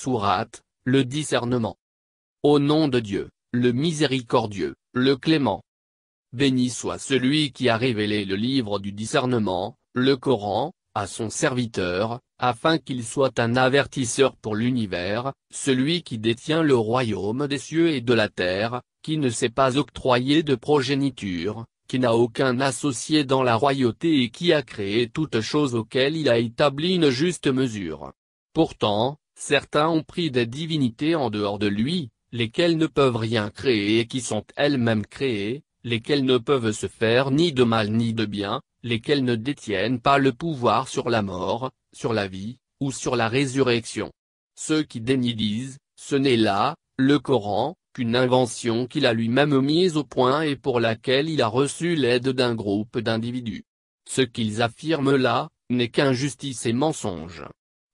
Sourate, le discernement. Au nom de Dieu, le miséricordieux, le clément. Béni soit celui qui a révélé le livre du discernement, le Coran, à son serviteur, afin qu'il soit un avertisseur pour l'univers, celui qui détient le royaume des cieux et de la terre, qui ne s'est pas octroyé de progéniture, qui n'a aucun associé dans la royauté et qui a créé toutes choses auxquelles il a établi une juste mesure. Pourtant, Certains ont pris des divinités en dehors de lui, lesquelles ne peuvent rien créer et qui sont elles-mêmes créées, lesquelles ne peuvent se faire ni de mal ni de bien, lesquelles ne détiennent pas le pouvoir sur la mort, sur la vie, ou sur la résurrection. Ceux qui dénient disent, ce n'est là, le Coran, qu'une invention qu'il a lui-même mise au point et pour laquelle il a reçu l'aide d'un groupe d'individus. Ce qu'ils affirment là, n'est qu'injustice et mensonge.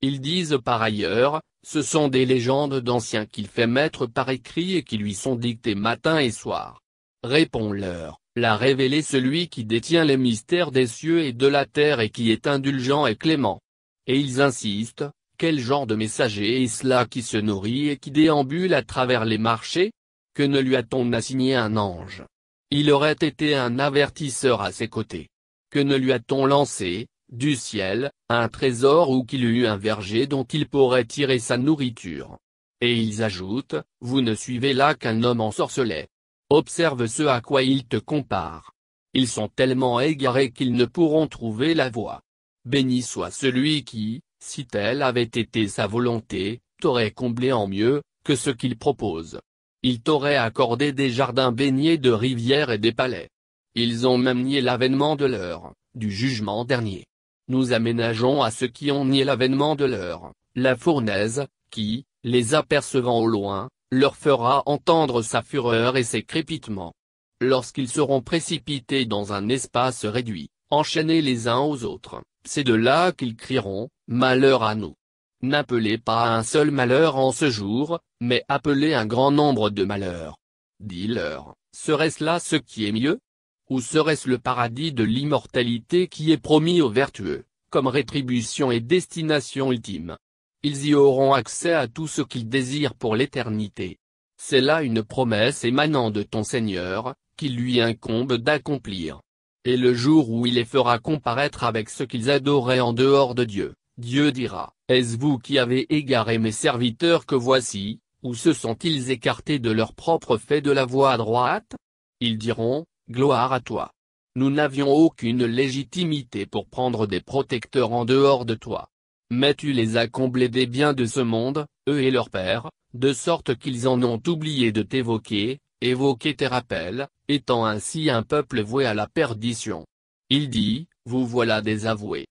Ils disent par ailleurs, ce sont des légendes d'anciens qu'il fait mettre par écrit et qui lui sont dictées matin et soir. Réponds-leur, l'a révélé celui qui détient les mystères des cieux et de la terre et qui est indulgent et clément. Et ils insistent, quel genre de messager est cela qui se nourrit et qui déambule à travers les marchés Que ne lui a-t-on assigné un ange Il aurait été un avertisseur à ses côtés. Que ne lui a-t-on lancé, du ciel, un trésor ou qu'il eût un verger dont il pourrait tirer sa nourriture. Et ils ajoutent, vous ne suivez là qu'un homme ensorcelé. Observe ce à quoi ils te comparent. Ils sont tellement égarés qu'ils ne pourront trouver la voie. Béni soit celui qui, si telle avait été sa volonté, t'aurait comblé en mieux, que ce qu'il propose. Il t'aurait accordé des jardins baignés de rivières et des palais. Ils ont même nié l'avènement de l'heure, du jugement dernier nous aménageons à ceux qui ont nié l'avènement de l'heure, la fournaise, qui, les apercevant au loin, leur fera entendre sa fureur et ses crépitements. Lorsqu'ils seront précipités dans un espace réduit, enchaînés les uns aux autres, c'est de là qu'ils crieront, Malheur à nous. N'appelez pas un seul malheur en ce jour, mais appelez un grand nombre de malheurs. Dis-leur, serait-ce là ce qui est mieux ou serait-ce le paradis de l'immortalité qui est promis aux vertueux, comme rétribution et destination ultime Ils y auront accès à tout ce qu'ils désirent pour l'éternité. C'est là une promesse émanant de ton Seigneur, qu'il lui incombe d'accomplir. Et le jour où il les fera comparaître avec ce qu'ils adoraient en dehors de Dieu, Dieu dira, Est-ce vous qui avez égaré mes serviteurs que voici, ou se sont-ils écartés de leur propre fait de la voie droite Ils diront, Gloire à toi. Nous n'avions aucune légitimité pour prendre des protecteurs en dehors de toi. Mais tu les as comblés des biens de ce monde, eux et leurs pères, de sorte qu'ils en ont oublié de t'évoquer, évoquer tes rappels, étant ainsi un peuple voué à la perdition. Il dit, vous voilà désavoués.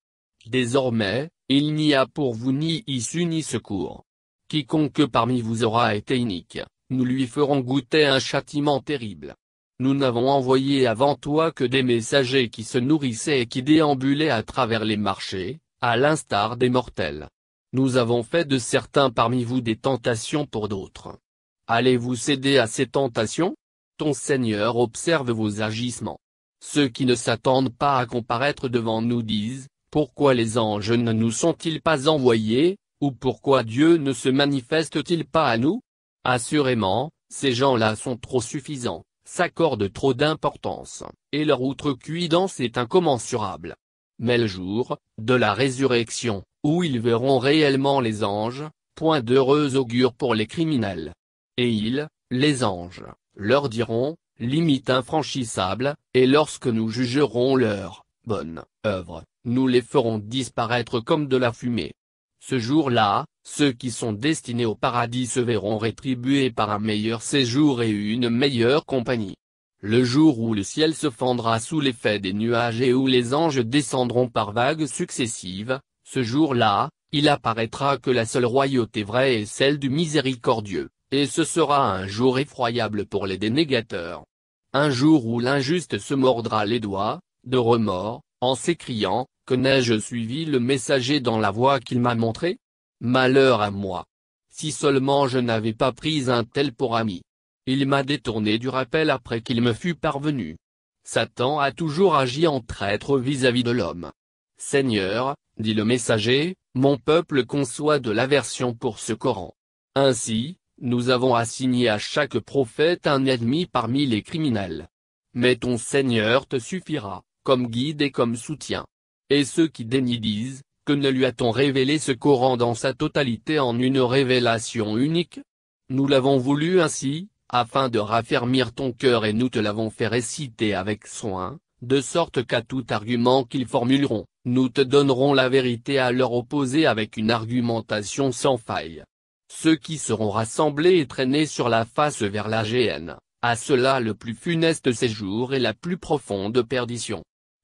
Désormais, il n'y a pour vous ni issue ni secours. Quiconque parmi vous aura été unique, nous lui ferons goûter un châtiment terrible nous n'avons envoyé avant toi que des messagers qui se nourrissaient et qui déambulaient à travers les marchés, à l'instar des mortels. Nous avons fait de certains parmi vous des tentations pour d'autres. Allez-vous céder à ces tentations Ton Seigneur observe vos agissements. Ceux qui ne s'attendent pas à comparaître devant nous disent, pourquoi les anges ne nous sont-ils pas envoyés, ou pourquoi Dieu ne se manifeste-t-il pas à nous Assurément, ces gens-là sont trop suffisants s'accordent trop d'importance, et leur outrecuidance est incommensurable. Mais le jour, de la résurrection, où ils verront réellement les anges, point d'heureux augure pour les criminels. Et ils, les anges, leur diront, limite infranchissable, et lorsque nous jugerons leur bonne œuvre, nous les ferons disparaître comme de la fumée. Ce jour-là, ceux qui sont destinés au paradis se verront rétribués par un meilleur séjour et une meilleure compagnie. Le jour où le ciel se fendra sous l'effet des nuages et où les anges descendront par vagues successives, ce jour-là, il apparaîtra que la seule royauté vraie est celle du miséricordieux, et ce sera un jour effroyable pour les dénégateurs. Un jour où l'injuste se mordra les doigts, de remords, en s'écriant, que n'ai-je suivi le messager dans la voie qu'il m'a montrée Malheur à moi. Si seulement je n'avais pas pris un tel pour ami. Il m'a détourné du rappel après qu'il me fut parvenu. Satan a toujours agi en traître vis-à-vis de l'homme. Seigneur, dit le messager, mon peuple conçoit de l'aversion pour ce Coran. Ainsi, nous avons assigné à chaque prophète un ennemi parmi les criminels. Mais ton Seigneur te suffira, comme guide et comme soutien. Et ceux qui dénient disent, que ne lui a-t-on révélé ce Coran dans sa totalité en une révélation unique Nous l'avons voulu ainsi, afin de raffermir ton cœur et nous te l'avons fait réciter avec soin, de sorte qu'à tout argument qu'ils formuleront, nous te donnerons la vérité à leur opposer avec une argumentation sans faille. Ceux qui seront rassemblés et traînés sur la face vers la à cela le plus funeste séjour et la plus profonde perdition.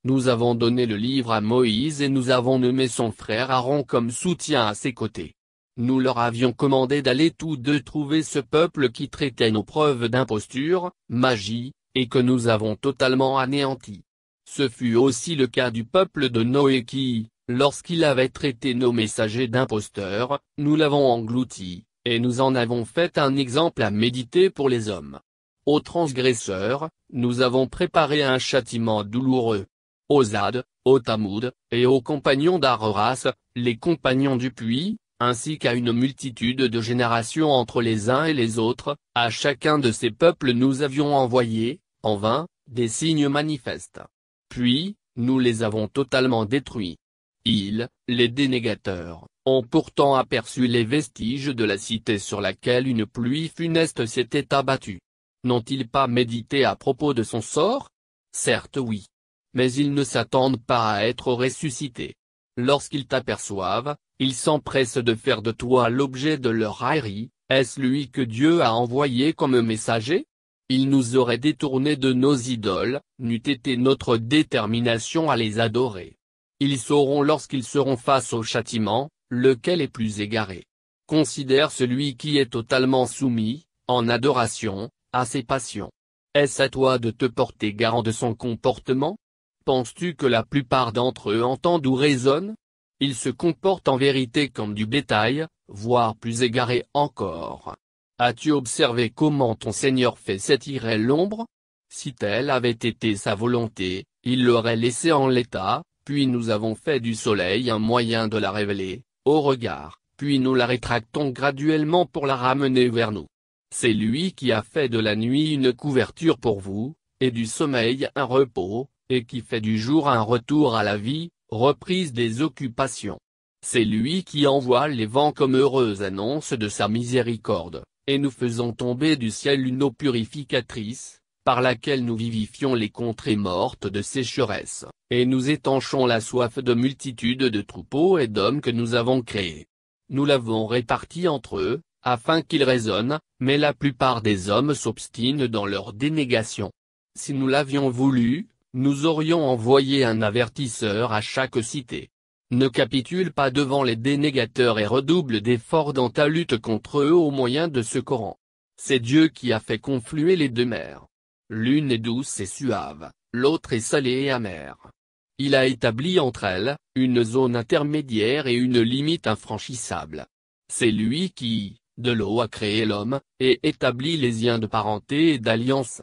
Nous avons donné le livre à Moïse et nous avons nommé son frère Aaron comme soutien à ses côtés. Nous leur avions commandé d'aller tous deux trouver ce peuple qui traitait nos preuves d'imposture, magie, et que nous avons totalement anéanti. Ce fut aussi le cas du peuple de Noé qui, lorsqu'il avait traité nos messagers d'imposteurs, nous l'avons englouti, et nous en avons fait un exemple à méditer pour les hommes. Aux transgresseurs, nous avons préparé un châtiment douloureux aux Zad, aux Tamoud, et aux compagnons d'Aroras, les compagnons du puits, ainsi qu'à une multitude de générations entre les uns et les autres, à chacun de ces peuples nous avions envoyé, en vain, des signes manifestes. Puis, nous les avons totalement détruits. Ils, les dénégateurs, ont pourtant aperçu les vestiges de la cité sur laquelle une pluie funeste s'était abattue. N'ont-ils pas médité à propos de son sort Certes oui mais ils ne s'attendent pas à être ressuscités. Lorsqu'ils t'aperçoivent, ils s'empressent de faire de toi l'objet de leur raillerie, est-ce lui que Dieu a envoyé comme messager Il nous aurait détournés de nos idoles, n'eût été notre détermination à les adorer. Ils sauront lorsqu'ils seront face au châtiment, lequel est plus égaré. Considère celui qui est totalement soumis, en adoration, à ses passions. Est-ce à toi de te porter garant de son comportement Penses-tu que la plupart d'entre eux entendent ou raisonnent Ils se comportent en vérité comme du bétail, voire plus égarés encore. As-tu observé comment ton Seigneur fait s'étirer l'ombre Si telle avait été sa volonté, il l'aurait laissée en l'état, puis nous avons fait du soleil un moyen de la révéler, au regard, puis nous la rétractons graduellement pour la ramener vers nous. C'est lui qui a fait de la nuit une couverture pour vous, et du sommeil un repos, et qui fait du jour un retour à la vie, reprise des occupations. C'est lui qui envoie les vents comme heureuse annonce de sa miséricorde, et nous faisons tomber du ciel une eau purificatrice, par laquelle nous vivifions les contrées mortes de sécheresse, et nous étanchons la soif de multitudes de troupeaux et d'hommes que nous avons créés. Nous l'avons réparti entre eux, afin qu'ils raisonnent, mais la plupart des hommes s'obstinent dans leur dénégation. Si nous l'avions voulu, nous aurions envoyé un avertisseur à chaque cité. Ne capitule pas devant les dénégateurs et redouble d'efforts dans ta lutte contre eux au moyen de ce Coran. C'est Dieu qui a fait confluer les deux mers. L'une est douce et suave, l'autre est salée et amère. Il a établi entre elles, une zone intermédiaire et une limite infranchissable. C'est lui qui, de l'eau a créé l'homme, et établi les liens de parenté et d'alliance.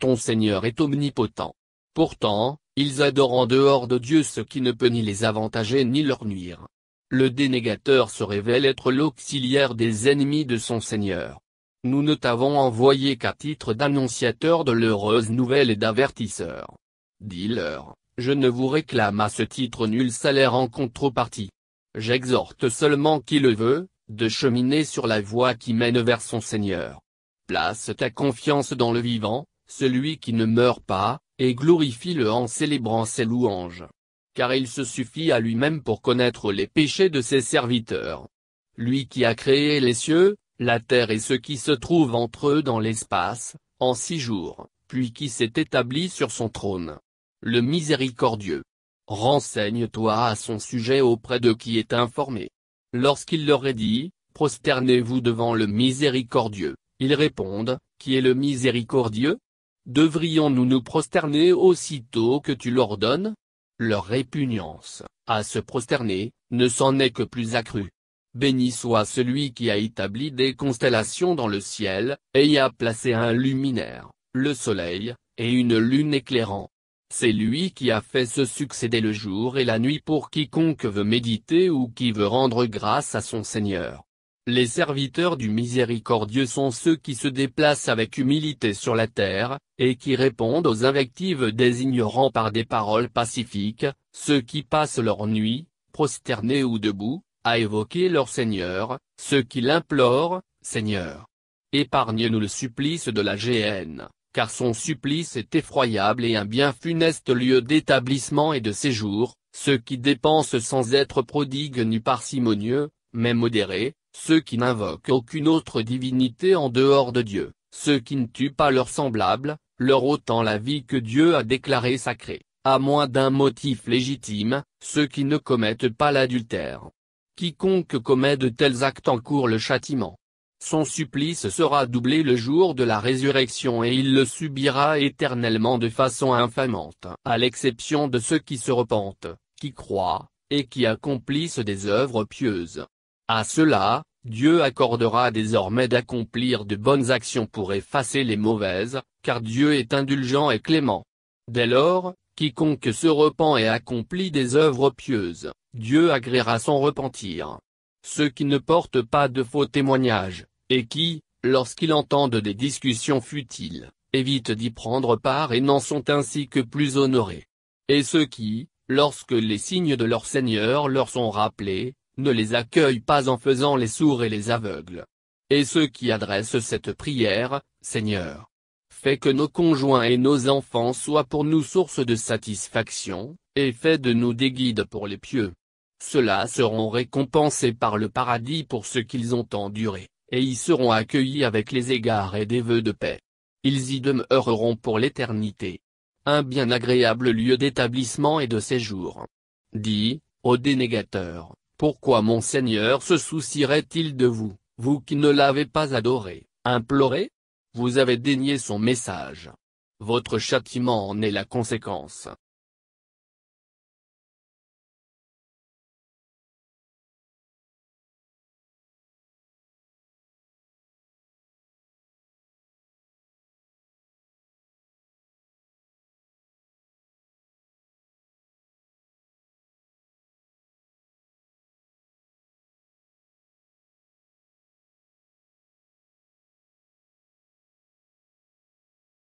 Ton Seigneur est omnipotent. Pourtant, ils adorent en dehors de Dieu ce qui ne peut ni les avantager ni leur nuire. Le dénégateur se révèle être l'auxiliaire des ennemis de son Seigneur. Nous ne t'avons envoyé qu'à titre d'annonciateur de l'heureuse nouvelle et d'avertisseur. Dis-leur, je ne vous réclame à ce titre nul salaire en contrepartie. J'exhorte seulement qui le veut, de cheminer sur la voie qui mène vers son Seigneur. Place ta confiance dans le vivant, celui qui ne meurt pas, et glorifie-le en célébrant ses louanges. Car il se suffit à lui-même pour connaître les péchés de ses serviteurs. Lui qui a créé les cieux, la terre et ce qui se trouve entre eux dans l'espace, en six jours, puis qui s'est établi sur son trône. Le miséricordieux. Renseigne-toi à son sujet auprès de qui est informé. Lorsqu'il leur est dit, prosternez-vous devant le miséricordieux, ils répondent, qui est le miséricordieux devrions-nous nous prosterner aussitôt que tu l'ordonnes Leur répugnance, à se prosterner, ne s'en est que plus accrue. Béni soit celui qui a établi des constellations dans le ciel, et y a placé un luminaire, le soleil, et une lune éclairant. C'est lui qui a fait se succéder le jour et la nuit pour quiconque veut méditer ou qui veut rendre grâce à son Seigneur. Les serviteurs du miséricordieux sont ceux qui se déplacent avec humilité sur la terre, et qui répondent aux invectives des ignorants par des paroles pacifiques, ceux qui passent leur nuit, prosternés ou debout, à évoquer leur Seigneur, ceux qui l'implorent, Seigneur. épargne nous le supplice de la GN, car son supplice est effroyable et un bien funeste lieu d'établissement et de séjour, ceux qui dépensent sans être prodigues ni parcimonieux, mais modérés, ceux qui n'invoquent aucune autre divinité en dehors de Dieu, ceux qui ne tuent pas leurs semblables, leur autant la vie que Dieu a déclarée sacrée, à moins d'un motif légitime, ceux qui ne commettent pas l'adultère. Quiconque commet de tels actes encourt le châtiment. Son supplice sera doublé le jour de la résurrection et il le subira éternellement de façon infamante, à l'exception de ceux qui se repentent, qui croient, et qui accomplissent des œuvres pieuses. À cela, Dieu accordera désormais d'accomplir de bonnes actions pour effacer les mauvaises, car Dieu est indulgent et clément. Dès lors, quiconque se repent et accomplit des œuvres pieuses, Dieu agréera son repentir. Ceux qui ne portent pas de faux témoignages, et qui, lorsqu'ils entendent des discussions futiles, évitent d'y prendre part et n'en sont ainsi que plus honorés. Et ceux qui, lorsque les signes de leur Seigneur leur sont rappelés, ne les accueillent pas en faisant les sourds et les aveugles. Et ceux qui adressent cette prière, Seigneur, fait que nos conjoints et nos enfants soient pour nous source de satisfaction, et fait de nous des guides pour les pieux. Ceux-là seront récompensés par le paradis pour ce qu'ils ont enduré, et y seront accueillis avec les égards et des vœux de paix. Ils y demeureront pour l'éternité. Un bien agréable lieu d'établissement et de séjour. Dis, ô dénégateur, pourquoi mon Seigneur se soucierait-il de vous, vous qui ne l'avez pas adoré, imploré vous avez dénié son message. Votre châtiment en est la conséquence.